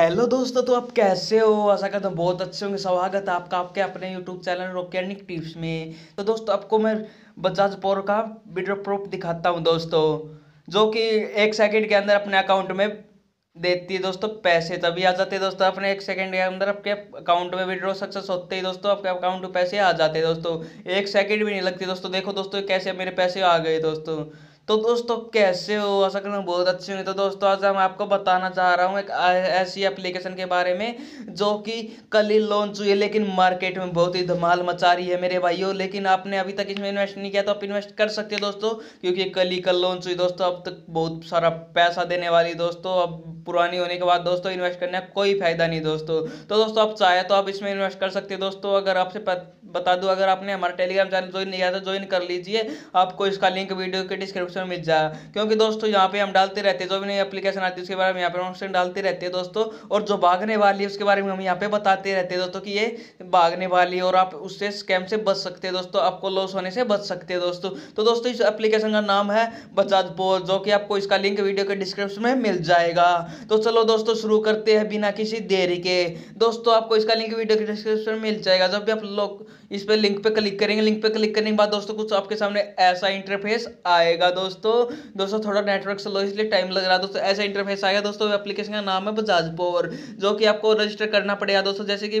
hello दोस्तों तो आप कैसे हो ऐसा करता हूँ बहुत अच्छे होंगे स्वागत है आपका आपके अपने यूट्यूब चैनल रोकैनिक टिप्स में तो दोस्तों आपको मैं बजाज पोर का वीडियो प्रूफ दिखाता हूँ दोस्तों जो कि एक सेकंड के अंदर अपने अकाउंट में देती है दोस्तों पैसे तभी आ जाते हैं दोस्तों अपने एक सेकंड के अंदर आपके अकाउंट में विड्रॉ सक्सेस होते ही दोस्तों आपके अकाउंट में पैसे आ जाते हैं दोस्तों एक सेकंड भी नहीं लगती दोस्तों देखो दोस्तों कैसे मेरे पैसे आ गए दोस्तों तो दोस्तों कैसे हो ऐसा करना बहुत अच्छे होंगे तो दोस्तों आज हम आपको बताना चाह रहा हूँ एक ऐसी एप्लीकेशन के बारे में जो कि कल ही लॉन्च हुई है लेकिन मार्केट में बहुत ही धमाल मचा रही है मेरे भाइयों लेकिन आपने अभी तक इसमें इन्वेस्ट नहीं किया तो आप इन्वेस्ट कर सकते हो दोस्तों क्योंकि कल ही कल लॉन्च हुई दोस्तों अब तक बहुत सारा पैसा देने वाली दोस्तों अब पुरानी होने के बाद दोस्तों इन्वेस्ट करने का कोई फायदा नहीं दोस्तों तो दोस्तों आप चाहे तो आप इसमें इन्वेस्ट कर सकते हो दोस्तों अगर आपसे बता दूँ अगर आपने हमारा टेलीग्राम चैनल ज्वाइन नहीं किया तो ज्वाइन कर लीजिए आपको इसका लिंक वीडियो के डिस्क्रिप्शन में मिल जाएगा क्योंकि दोस्तों यहाँ पे हम डालते रहते हैं जो भी नई एप्लीकेशन आती है उसके बारे में यहाँ पे ऑप्शन डालते रहते हैं दोस्तों और जो भागने वाली है उसके बारे में हम यहाँ पे बताते रहते हैं दोस्तों कि ये भागने वाली है और आप उससे स्कैम से बच सकते हैं दोस्तों आपको लॉस होने से बच सकते हैं दोस्तों तो दोस्तों इस एप्लीकेशन का नाम है बजाज बोल जो कि आपको इसका लिंक वीडियो के डिस्क्रिप्शन में मिल जाएगा तो चलो दोस्तों शुरू करते हैं बिना किसी देरी के दोस्तों आपको इसका लिंक वीडियो के डिस्क्रिप्शन में मिल जाएगा जब भी आप लोग इस पर लिंक पे क्लिक करेंगे लिंक पे क्लिक करने के बाद दोस्तों कुछ आपके सामने ऐसा इंटरफेस आएगा दोस्तों दोस्तों थोड़ा नेटवर्क स्लो इसलिए टाइम लग रहा है दोस्तों ऐसा इंटरफेस आएगा दोस्तों एप्लीकेशन का नाम है बजाज पोवर जो कि आपको रजिस्टर करना पड़ेगा दोस्तों जैसे कि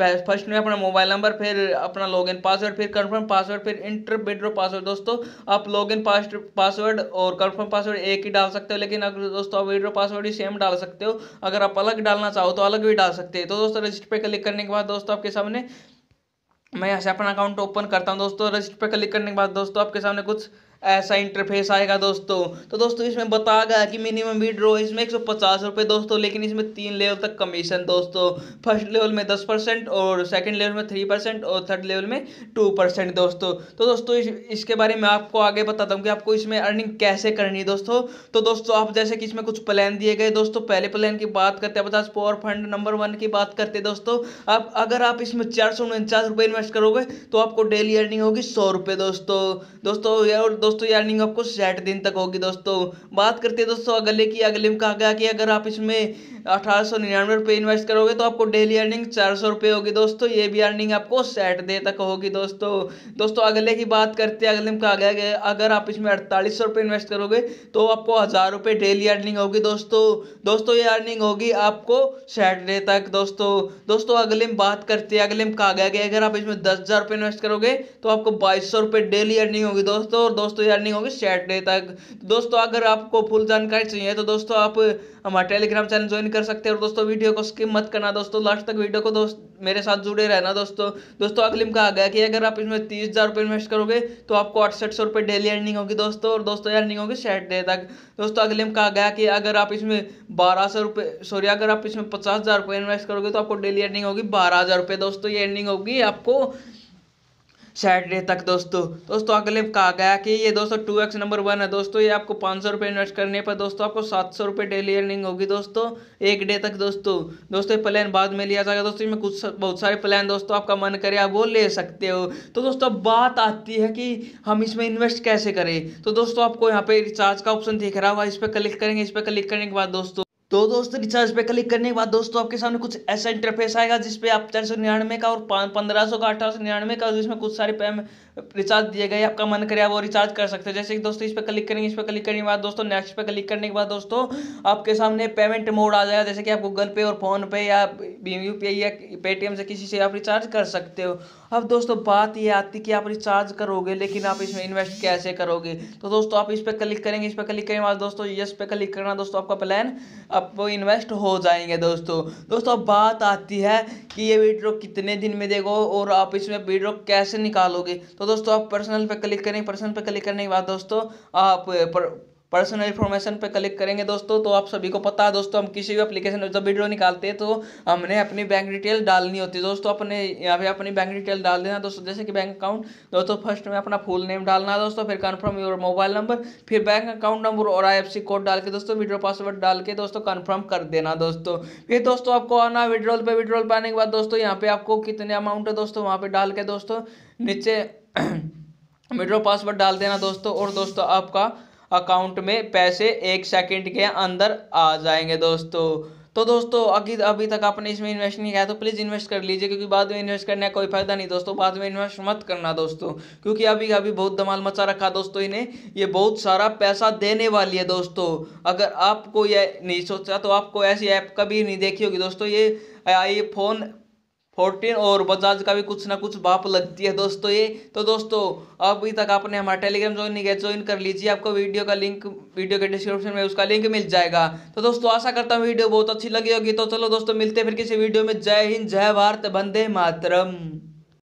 फर्स्ट में अपना मोबाइल नंबर फिर अपना लॉग पासवर्ड फिर कन्फर्म पासवर्ड फिर इंटर बेडरो पासवर्ड दोस्तों आप लॉगिन पासवर्ड और कन्फर्म पासवर्ड एक ही डाल सकते हो लेकिन अगर दोस्तों आप विड्रो पासवर्ड ही सेम डाल सकते हो अगर आप अलग डालना चाहो तो अलग भी डाल सकते हैं तो दोस्तों रजिस्टर पे क्लिक करने के बाद दोस्तों आपके सामने मैं यहाँ से अपना अकाउंट ओपन करता हूँ दोस्तों रजिस्टर पर क्लिक करने के बाद दोस्तों आपके सामने कुछ ऐसा इंटरफेस आएगा दोस्तों तो दोस्तों इसमें बता गया कि मिनिमम विड्रो इसमें एक सौ पचास दोस्तों लेकिन इसमें तीन लेवल तक कमीशन दोस्तों फर्स्ट लेवल में दस परसेंट और सेकेंड लेवल में थ्री परसेंट और थर्ड लेवल में टू परसेंट दोस्तों तो दोस्तों इस, इसके बारे में आपको आगे बताता हूँ कि आपको इसमें अर्निंग कैसे करनी दोस्तों तो दोस्तों आप जैसे कि इसमें कुछ प्लान दिए गए दोस्तों पहले प्लान की बात करते हैं पचास पावर फंड नंबर वन की बात करते दोस्तों आप अगर आप इसमें चार सौ उनचास रुपए इन्वेस्ट करोगे तो आपको डेली अर्निंग होगी सौ रुपये दोस्तों दोस्तों यार दोस्तों ये अर्निंग आपको साठ दिन तक होगी दोस्तों बात करते हैं दोस्तों अगले की अगले में कहा गया कि अगर आप इसमें अठारह सौ निन्यानवे रुपये इन्वेस्ट करोगे तो आपको डेली अर्निंग चार सौ रुपये होगी दोस्तों ये भी अर्निंग आपको साठ दिन तक होगी दोस्तों दोस्तों अगले की बात करते हैं अगले में कहा गया कि अगर आप इसमें अड़तालीस सौ रुपये इन्वेस्ट करोगे तो आपको हज़ार रुपये डेली अर्निंग होगी दोस्तों दोस्तों ये अर्निंग होगी आपको साठ दिन तक दोस्तों दोस्तों अगले में बात करते हैं अगले में कहा गया कि अगर आप इसमें दस हज़ार रुपये इन्वेस्ट करोगे तो आपको बाईस सौ रुपये डेली अर्निंग होगी दोस्तों और दोस्तों दोस्तों ये अर्निंग होगी सैटरडे तक दोस्तों अगर आपको फुल जानकारी चाहिए तो दोस्तों आप हमारा टेलीग्राम चैनल ज्वाइन कर सकते हैं और दोस्तों वीडियो को स्किप मत करना दोस्तों लास्ट तक वीडियो को दोस्त मेरे साथ जुड़े रहना दोस्तों दोस्तों अगले में कहा गया कि अगर आप इसमें तीस हज़ार रुपये इन्वेस्ट करोगे तो आपको अड़सठ सौ रुपये डेली अर्निंग होगी दोस्तों और दोस्तों अर्निंग होगी सैटरडे तक दोस्तों अगले में कहा गया कि अगर आप इसमें बारह सौ रुपये सॉरी अगर आप इसमें पचास हज़ार रुपये इन्वेस्ट करोगे तो आपको डेली अर्निंग होगी बारह हज़ार रुपये दोस्तों ये अर्निंग होगी आपको सैटरडे तक दोस्तों दोस्तों अगले कहा गया कि ये दोस्तों टू एक्स नंबर वन है दोस्तों ये आपको पाँच सौ रुपये इन्वेस्ट करने पर दोस्तों आपको सात सौ रुपये डेली अर्निंग होगी दोस्तों एक डे तक दोस्तों दोस्तों ये प्लान बाद में लिया जाएगा दोस्तों इसमें कुछ बहुत सारे प्लान दोस्तों आपका मन करे आप वो ले सकते हो तो दोस्तों बात आती है कि हम इसमें इन्वेस्ट कैसे करें तो दोस्तों आपको यहाँ पे रिचार्ज का ऑप्शन दिख रहा होगा इस पर क्लिक करेंगे इस पर क्लिक करने के बाद दोस्तों तो दोस्तों रिचार्ज पे क्लिक करने के बाद दोस्तों आपके सामने कुछ ऐसा इंटरफेस आएगा जिसपे आप चार सौ निन्यानवे का और पंद्रह सौ का अठारह सौ निन्यानवे का जिसमें कुछ सारे पैम रिचार्ज दिए गए आपका मन करे आप वो रिचार्ज कर सकते हैं जैसे कि दोस्तों इस पर क्लिक करेंगे इस पर क्लिक करने के बाद दोस्तों नेक्स्ट पे क्लिक करने के बाद दोस्तों आपके सामने पेमेंट मोड आ जाएगा जैसे कि आप गूगल पे और फोनपे या यू पी या पेटीएम से किसी से आप रिचार्ज कर सकते हो अब दोस्तों बात ये आती कि आप रिचार्ज करोगे लेकिन आप इसमें इन्वेस्ट कैसे करोगे तो दोस्तों आप इस पर क्लिक करेंगे इस पर क्लिक करने के बाद दोस्तों यस पे क्लिक करना दोस्तों आपका प्लान आप इन्वेस्ट हो जाएंगे दोस्तों दोस्तों बात आती है कि ये विड्रो कितने दिन में देखो और आप इसमें विड्रॉ कैसे निकालोगे तो दोस्तों आप पर्सनल पे क्लिक करें पर्सनल पे क्लिक करने के बाद दोस्तों आप पर, पर्सनल इन्फॉर्मेशन पे क्लिक करेंगे दोस्तों तो आप सभी को पता है दोस्तों हम किसी भी एप्लीकेशन में जब वीडियो निकालते हैं तो हमने अपनी बैंक डिटेल डालनी होती है दोस्तों अपने यहाँ पे अपनी बैंक डिटेल डाल देना दोस्तों जैसे कि बैंक अकाउंट दोस्तों फर्स्ट में अपना फुल नेम डालना है दोस्तों फिर कन्फर्म योर मोबाइल नंबर फिर बैंक अकाउंट नंबर और आई कोड डाल के दोस्तों विड्रो पासवर्ड डाल के दोस्तों कन्फर्म कर देना दोस्तों फिर दोस्तों आपको आना विड्रोल पर विड्रोल पर आने के बाद दोस्तों यहाँ पे आपको कितने अमाउंट है दोस्तों वहाँ पर डाल के दोस्तों नीचे विड्रो पासवर्ड डाल देना दोस्तों और दोस्तों आपका अकाउंट में पैसे एक सेकंड के अंदर आ जाएंगे दोस्तों तो दोस्तों अभी अभी तक आपने इसमें इन्वेस्ट नहीं किया तो प्लीज़ इन्वेस्ट कर लीजिए क्योंकि बाद में इन्वेस्ट करने का कोई फायदा नहीं दोस्तों बाद में इन्वेस्ट मत करना दोस्तों क्योंकि अभी अभी बहुत धमाल मचा रखा दोस्तों इन्हें ये बहुत सारा पैसा देने वाली है दोस्तों अगर आपको ये नहीं सोचा तो आपको ऐसी ऐप कभी नहीं देखी होगी दोस्तों ये आई फोन फोर्टीन और बजाज का भी कुछ ना कुछ बाप लगती है दोस्तों ये तो दोस्तों अभी तक आपने हमारा टेलीग्राम ज्वाइन नहीं किया ज्वाइन कर लीजिए आपको वीडियो का लिंक वीडियो के डिस्क्रिप्शन में उसका लिंक मिल जाएगा तो दोस्तों आशा करता हूँ वीडियो बहुत अच्छी लगी होगी तो चलो दोस्तों मिलते हैं फिर किसी वीडियो में जय हिंद जय भारत बंदे मातरम